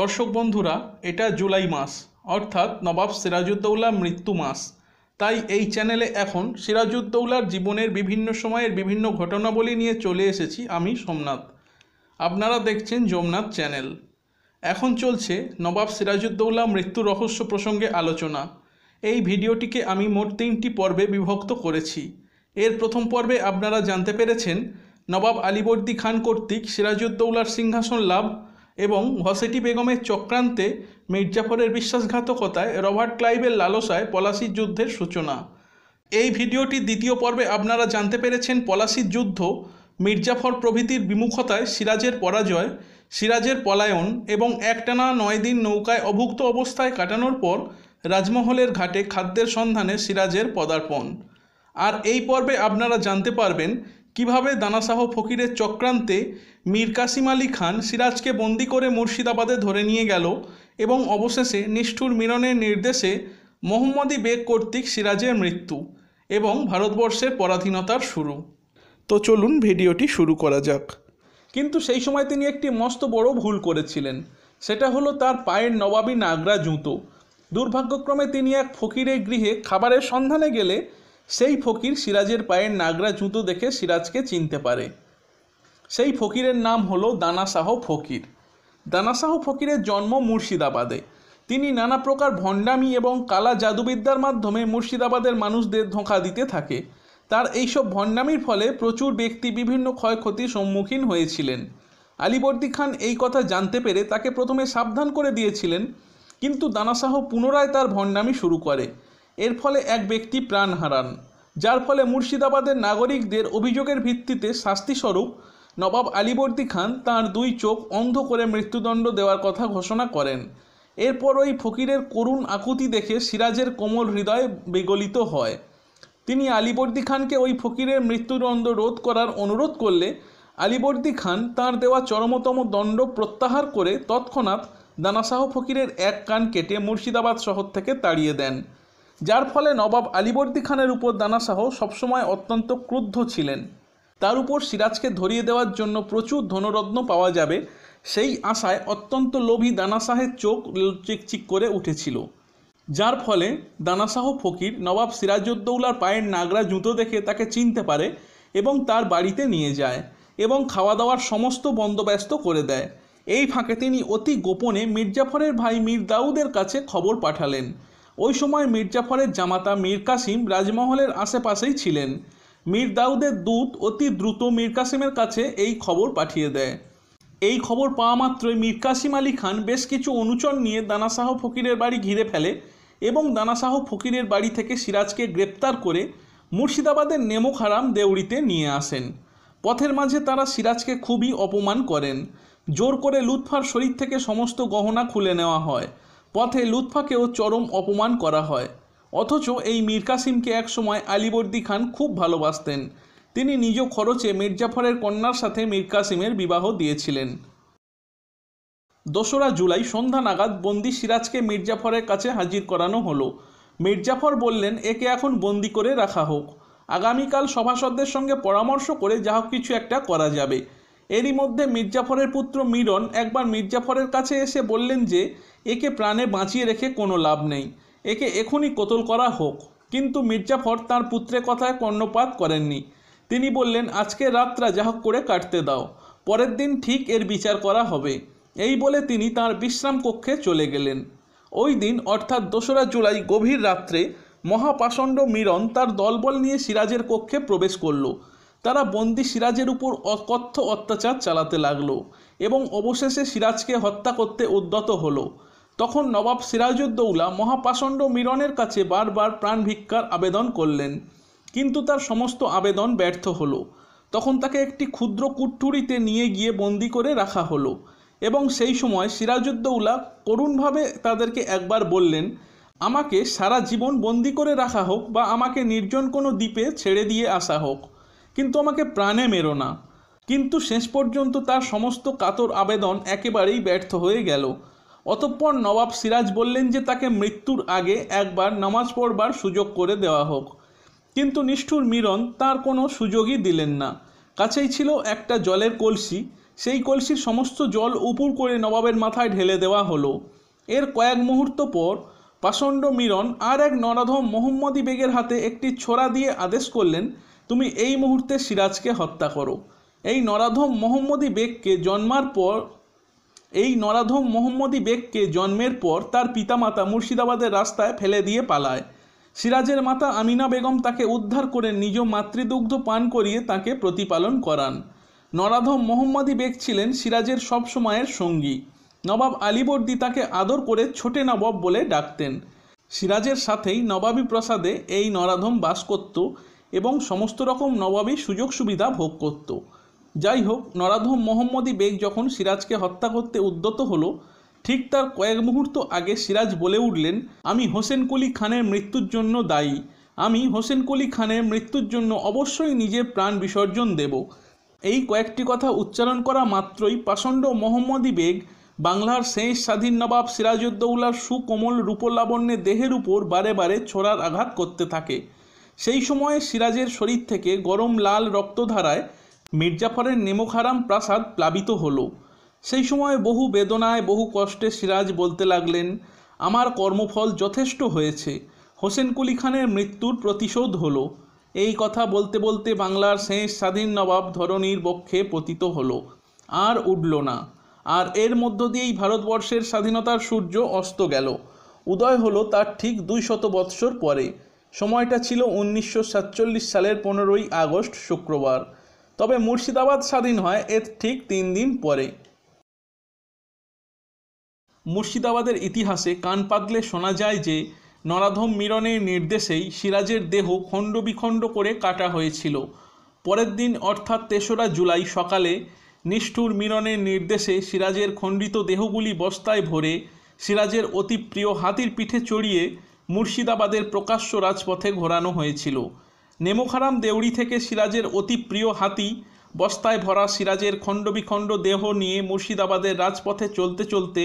দর্শক বন্ধুরা এটা জুলাই মাস অর্থাৎ নবাব সিরাজুদ্দৌলা মৃত্যু মাস তাই এই চ্যানেলে এখন সিরাজউদ্দৌলার জীবনের বিভিন্ন সময়ের বিভিন্ন ঘটনাবলী নিয়ে চলে এসেছি আমি সোমনাথ আপনারা দেখছেন যমনাথ চ্যানেল এখন চলছে নবাব সিরাজউদ্দৌলা মৃত্যু রহস্য প্রসঙ্গে আলোচনা এই ভিডিওটিকে আমি মোট তিনটি পর্বে বিভক্ত করেছি এর প্রথম পর্বে আপনারা জানতে পেরেছেন নবাব আলিবর্দি খান কর্তৃক সিরাজউদ্দৌলার সিংহাসন লাভ এবং ভসেটি বেগমের চক্রান্তে মির্জাফরের বিশ্বাসঘাতকতায় রবার্ট ক্লাইভের লালসায় পলাশির যুদ্ধের সূচনা এই ভিডিওটির দ্বিতীয় পর্বে আপনারা জানতে পেরেছেন পলাশির যুদ্ধ মির্জাফর প্রভৃতির বিমুখতায় সিরাজের পরাজয় সিরাজের পলায়ন এবং একটানা নয় দিন নৌকায় অভুক্ত অবস্থায় কাটানোর পর রাজমহলের ঘাটে খাদ্যের সন্ধানে সিরাজের পদার্পণ আর এই পর্বে আপনারা জানতে পারবেন কিভাবে দানাশাহ ফকিরের চক্রান্তে মীর কাসিম আলী খান সিরাজকে বন্দি করে মুর্শিদাবাদে ধরে নিয়ে গেল এবং অবশেষে নিষ্ঠুর মিলনের নির্দেশে মোহাম্মদী বেগ কর্তৃক সিরাজের মৃত্যু এবং ভারতবর্ষের পরাধীনতার শুরু তো চলুন ভিডিওটি শুরু করা যাক কিন্তু সেই সময় তিনি একটি মস্ত বড় ভুল করেছিলেন সেটা হলো তার পায়ের নবাবী নাগরা জুতো দুর্ভাগ্যক্রমে তিনি এক ফকিরের গৃহে খাবারের সন্ধানে গেলে সেই ফকির সিরাজের পায়ের নাগরা জুতো দেখে সিরাজকে চিনতে পারে সেই ফকিরের নাম হলো দানাশাহ ফকির দানাশাহ ফকিরের জন্ম মুর্শিদাবাদে তিনি নানা প্রকার ভণ্ডামি এবং কালা জাদুবিদ্যার মাধ্যমে মুর্শিদাবাদের মানুষদের ধোঁকা দিতে থাকে তার এইসব ভণ্ডামির ফলে প্রচুর ব্যক্তি বিভিন্ন ক্ষয়ক্ষতির সম্মুখীন হয়েছিলেন আলিবর্দি খান এই কথা জানতে পেরে তাকে প্রথমে সাবধান করে দিয়েছিলেন কিন্তু দানাশাহ পুনরায় তার ভণ্ডামি শুরু করে এর ফলে এক ব্যক্তি প্রাণ হারান যার ফলে মুর্শিদাবাদের নাগরিকদের অভিযোগের ভিত্তিতে শাস্তিস্বরূপ নবাব আলীবর্দী খান তাঁর দুই চোখ অন্ধ করে মৃত্যুদণ্ড দেওয়ার কথা ঘোষণা করেন এরপর ওই ফকিরের করুণ আকুতি দেখে সিরাজের কোমল হৃদয় বিগলিত হয় তিনি আলীবর্দী খানকে ওই ফকিরের মৃত্যুদণ্ড রোধ করার অনুরোধ করলে আলীবর্দী খান তাঁর দেওয়া চরমতম দণ্ড প্রত্যাহার করে তৎক্ষণাৎ দানাশাহ ফকিরের এক কান কেটে মুর্শিদাবাদ শহর থেকে তাড়িয়ে দেন যার ফলে নবাব আলীবর্দী খানের উপর দানাশাহ সবসময় অত্যন্ত ক্রুদ্ধ ছিলেন তার উপর সিরাজকে ধরিয়ে দেওয়ার জন্য প্রচুর ধনরত্ন পাওয়া যাবে সেই আশায় অত্যন্ত লোভী দানাশাহের চোখ চিকচিক করে উঠেছিল যার ফলে দানাশাহ ফকির নবাব সিরাজউদ্দৌলার পায়ের নাগরা জুতো দেখে তাকে চিনতে পারে এবং তার বাড়িতে নিয়ে যায় এবং খাওয়া দাওয়ার সমস্ত বন্দোব্যস্ত করে দেয় এই ফাঁকে তিনি অতি গোপনে মির্জাফরের ভাই মির দাউদের কাছে খবর পাঠালেন ওই সময় মির্জাফরের জামাতা মীর কাসিম রাজমহলের আশেপাশেই ছিলেন মীর দাউদের দূত অতি দ্রুত মীর কাসিমের কাছে এই খবর পাঠিয়ে দেয় এই খবর পাওয়া মাত্রই মীর কাসিম আলী খান বেশ কিছু অনুচর নিয়ে দানাশাহ ফকিরের বাড়ি ঘিরে ফেলে এবং দানাশাহ ফকিরের বাড়ি থেকে সিরাজকে গ্রেপ্তার করে মুর্শিদাবাদের নেমোখারাম দেউড়িতে নিয়ে আসেন পথের মাঝে তারা সিরাজকে খুবই অপমান করেন জোর করে লুৎফার শরীর থেকে সমস্ত গহনা খুলে নেওয়া হয় পথে লুৎফাকেও চরম অপমান করা হয় অথচ এই মীর কাসিমকে একসময় আলিবর্দী খান খুব ভালোবাসতেন তিনি নিজ খরচে মির্জাফরের কন্যার সাথে মীর কাসিমের বিবাহ দিয়েছিলেন দোসরা জুলাই সন্ধ্যা নাগাদ বন্দি সিরাজকে মির্জাফরের কাছে হাজির করানো হলো মির্জাফর বললেন একে এখন বন্দি করে রাখা হোক আগামীকাল সভাসদদের সঙ্গে পরামর্শ করে যা কিছু একটা করা যাবে এরই মধ্যে মির্জাফরের পুত্র মিরন একবার মির্জাফরের কাছে এসে বললেন যে একে প্রাণে বাঁচিয়ে রেখে কোনো লাভ নেই একে এখনই কোতল করা হোক কিন্তু মির্জাফর তার পুত্রের কথায় কর্ণপাত করেননি তিনি বললেন আজকে রাত্রা যা করে কাটতে দাও পরের দিন ঠিক এর বিচার করা হবে এই বলে তিনি তার বিশ্রাম কক্ষে চলে গেলেন ওই দিন অর্থাৎ দোসরা জুলাই গভীর রাত্রে মহাপাষণ্ড মিরন তার দলবল নিয়ে সিরাজের কক্ষে প্রবেশ করল তারা বন্দি সিরাজের উপর অকথ্য অত্যাচার চালাতে লাগলো এবং অবশেষে সিরাজকে হত্যা করতে উদ্যত হলো তখন নবাব সিরাজউদ্দৌলা মহাপাষণ্ড মিরনের কাছে বারবার প্রাণ ভিক্ষার আবেদন করলেন কিন্তু তার সমস্ত আবেদন ব্যর্থ হলো তখন তাকে একটি ক্ষুদ্র কুট্টুরিতে নিয়ে গিয়ে বন্দি করে রাখা হলো এবং সেই সময় সিরাজউদ্দৌলা করুণভাবে তাদেরকে একবার বললেন আমাকে সারা জীবন বন্দি করে রাখা হোক বা আমাকে নির্জন কোনো দ্বীপে ছেড়ে দিয়ে আসা হোক কিন্তু আমাকে প্রাণে মেরো না কিন্তু শেষ পর্যন্ত তার সমস্ত কাতর আবেদন একেবারেই ব্যর্থ হয়ে গেল অতঃপর নবাব সিরাজ বললেন যে তাকে মৃত্যুর আগে একবার নামাজ পড়বার সুযোগ করে দেওয়া হোক কিন্তু নিষ্ঠুর মিরন তার কোনো সুযোগই দিলেন না কাছেই ছিল একটা জলের কলসি সেই কলসির সমস্ত জল উপুর করে নবাবের মাথায় ঢেলে দেওয়া হলো এর কয়েক মুহূর্ত পর পাষণ্ড মিরন আর এক নরাধম মোহাম্মদি বেগের হাতে একটি ছোড়া দিয়ে আদেশ করলেন তুমি এই মুহূর্তে সিরাজকে হত্যা করো এই নরাধম মোহাম্মদি বেগকে জন্মার পর এই নরাধম মোহাম্মদী বেগকে জন্মের পর তার পিতামাতা মুর্শিদাবাদের রাস্তায় ফেলে দিয়ে পালায় সিরাজের মাতা আমিনা বেগম তাকে উদ্ধার করে নিজ মাতৃদুগ্ধ পান করিয়ে তাকে প্রতিপালন করান নরাধম মোহাম্মদী বেগ ছিলেন সিরাজের সব সময়ের সঙ্গী নবাব আলীবর্দী তাকে আদর করে ছোটে নবাব বলে ডাকতেন সিরাজের সাথেই নবাবী প্রসাদে এই নরাধম বাস করত এবং সমস্ত রকম নবাবী সুযোগ সুবিধা ভোগ করত যাই হোক নরাধম মোহাম্মদী বেগ যখন সিরাজকে হত্যা করতে উদ্যত হলো ঠিক তার কয়েক মুহূর্ত আগে সিরাজ বলে উঠলেন আমি হোসেন কলি খানের মৃত্যুর জন্য দায়ী আমি হোসেন কলি খানের মৃত্যুর জন্য অবশ্যই নিজের প্রাণ বিসর্জন দেব এই কয়েকটি কথা উচ্চারণ করা মাত্রই পাষণ্ড মোহাম্মদী বেগ বাংলার শেষ স্বাধীন নবাব সিরাজউদ্দৌলার সুকোমল রূপলাবণ্যে দেহের উপর বারে বারে ছোড়ার আঘাত করতে থাকে সেই সময়ে সিরাজের শরীর থেকে গরম লাল রক্তধারায় মির্জাফরের নেমোখারাম প্রাসাদ প্লাবিত হলো সেই সময় বহু বেদনায় বহু কষ্টে সিরাজ বলতে লাগলেন আমার কর্মফল যথেষ্ট হয়েছে হোসেন কুলি খানের মৃত্যুর প্রতিশোধ হলো এই কথা বলতে বলতে বাংলার শেষ স্বাধীন নবাব ধরনীর পক্ষে পতিত হলো আর উঠল না আর এর মধ্য দিয়েই ভারতবর্ষের স্বাধীনতার সূর্য অস্ত গেল উদয় হলো তার ঠিক দুই শত বৎসর পরে সময়টা ছিল উনিশশো সালের পনেরোই আগস্ট শুক্রবার তবে মুর্শিদাবাদ স্বাধীন হয় এর ঠিক তিন দিন পরে মুর্শিদাবাদের ইতিহাসে কান পাতলে শোনা যায় যে নরাধম মিরনের নির্দেশেই সিরাজের দেহ খণ্ডবিখণ্ড করে কাটা হয়েছিল পরের দিন অর্থাৎ তেসরা জুলাই সকালে নিষ্ঠুর মিরনের নির্দেশে সিরাজের খণ্ডিত দেহগুলি বস্তায় ভরে সিরাজের অতি প্রিয় হাতির পিঠে চড়িয়ে মুর্শিদাবাদের প্রকাশ্য রাজপথে ঘোরানো হয়েছিল নেমোখারাম দেউড়ি থেকে সিরাজের অতি প্রিয় হাতি বস্তায় ভরা সিরাজের খণ্ডবিখণ্ড দেহ নিয়ে মুর্শিদাবাদের রাজপথে চলতে চলতে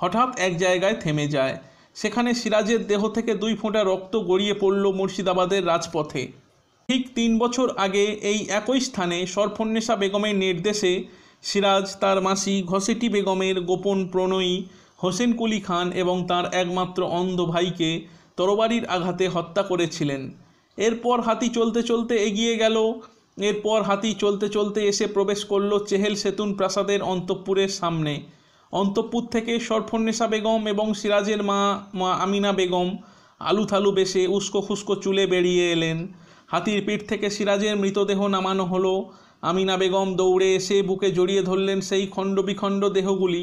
হঠাৎ এক জায়গায় থেমে যায় সেখানে সিরাজের দেহ থেকে দুই ফোঁটা রক্ত গড়িয়ে পড়ল মুর্শিদাবাদের রাজপথে ঠিক তিন বছর আগে এই একই স্থানে সরফন্নেশা বেগমের নির্দেশে সিরাজ তার মাসি ঘসেটি বেগমের গোপন প্রণয়ী হোসেন কুলি খান এবং তার একমাত্র অন্ধ ভাইকে তরবারির আঘাতে হত্যা করেছিলেন এরপর হাতি চলতে চলতে এগিয়ে গেল এরপর হাতি চলতে চলতে এসে প্রবেশ করল চেহেল সেতুন প্রাসাদের অন্তঃপুরের সামনে অন্তঃপুর থেকে সরফন্নেসা বেগম এবং সিরাজের মা মা আমিনা বেগম আলু থালু বেশে উস্কো খুস্কো চুলে বেরিয়ে এলেন হাতির পিঠ থেকে সিরাজের মৃতদেহ নামানো হলো আমিনা বেগম দৌড়ে এসে বুকে জড়িয়ে ধরলেন সেই খণ্ডবিখণ্ড দেহগুলি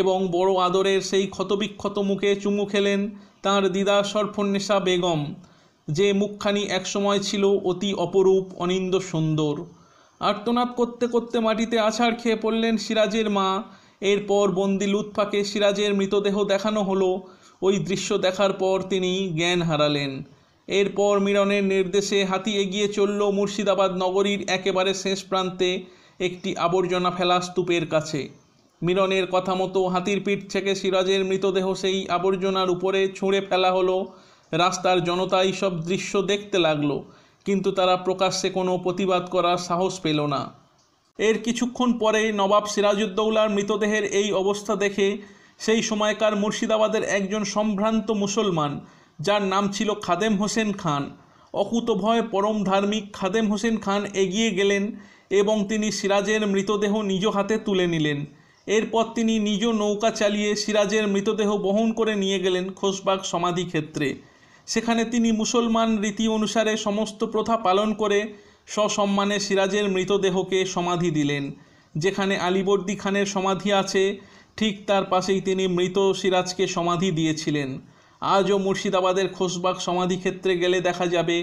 এবং বড় আদরের সেই ক্ষতবিক্ষত মুখে চুমু খেলেন তাঁর দিদা সরফন্নেসা বেগম যে মুখখানি একসময় ছিল অতি অপরূপ অনিন্দ সুন্দর আর্তনাদ করতে করতে মাটিতে আছাড় খেয়ে পড়লেন সিরাজের মা এরপর বন্দি লুৎফাকে সিরাজের মৃতদেহ দেখানো হলো ওই দৃশ্য দেখার পর তিনি জ্ঞান হারালেন এরপর মিরনের নির্দেশে হাতি এগিয়ে চলল মুর্শিদাবাদ নগরীর একেবারে শেষ প্রান্তে একটি আবর্জনা ফেলা স্তূপের কাছে মিরনের কথা মতো হাতির পিঠ থেকে সিরাজের মৃতদেহ সেই আবর্জনার উপরে ছুঁড়ে ফেলা হলো রাস্তার জনতা এইসব দৃশ্য দেখতে লাগলো কিন্তু তারা প্রকাশ্যে কোনো প্রতিবাদ করার সাহস পেল না এর কিছুক্ষণ পরে নবাব সিরাজউদ্দৌলার মৃতদেহের এই অবস্থা দেখে সেই সময়কার মুর্শিদাবাদের একজন সম্ভ্রান্ত মুসলমান যার নাম ছিল খাদেম হোসেন খান অকুতভয় পরম ধার্মিক খাদেম হোসেন খান এগিয়ে গেলেন এবং তিনি সিরাজের মৃতদেহ নিজ হাতে তুলে নিলেন এরপর তিনি নিজ নৌকা চালিয়ে সিরাজের মৃতদেহ বহন করে নিয়ে গেলেন খোসবাগ সমাধি ক্ষেত্রে সেখানে তিনি মুসলমান রীতি অনুসারে সমস্ত প্রথা পালন করে সসম্মানে সিরাজের মৃতদেহকে সমাধি দিলেন যেখানে আলিবর্দি খানের সমাধি আছে ঠিক তার পাশেই তিনি মৃত সিরাজকে সমাধি দিয়েছিলেন আজও মুর্শিদাবাদের খোসবাগ ক্ষেত্রে গেলে দেখা যাবে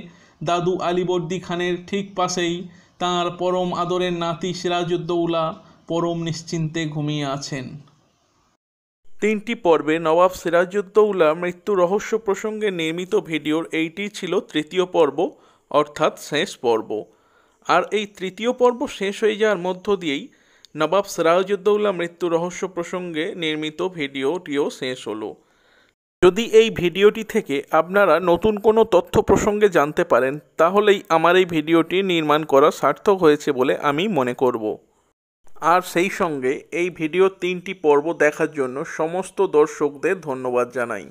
দাদু আলিবর্দি খানের ঠিক পাশেই তাঁর পরম আদরের নাতি সিরাজউদ্দৌলা পরম নিশ্চিন্তে ঘুমিয়ে আছেন তিনটি পর্বে নবাব সিরাজউদ্দৌলা মৃত্যু রহস্য প্রসঙ্গে নির্মিত ভিডিওর এইটি ছিল তৃতীয় পর্ব অর্থাৎ শেষ পর্ব আর এই তৃতীয় পর্ব শেষ হয়ে যাওয়ার মধ্য দিয়েই নবাব সিরাজউদ্দৌলা মৃত্যু রহস্য প্রসঙ্গে নির্মিত ভিডিওটিও শেষ হলো যদি এই ভিডিওটি থেকে আপনারা নতুন কোনো তথ্য প্রসঙ্গে জানতে পারেন তাহলেই আমার এই ভিডিওটি নির্মাণ করা সার্থক হয়েছে বলে আমি মনে করব আর সেই সঙ্গে এই ভিডিও তিনটি পর্ব দেখার জন্য সমস্ত দর্শকদের ধন্যবাদ জানাই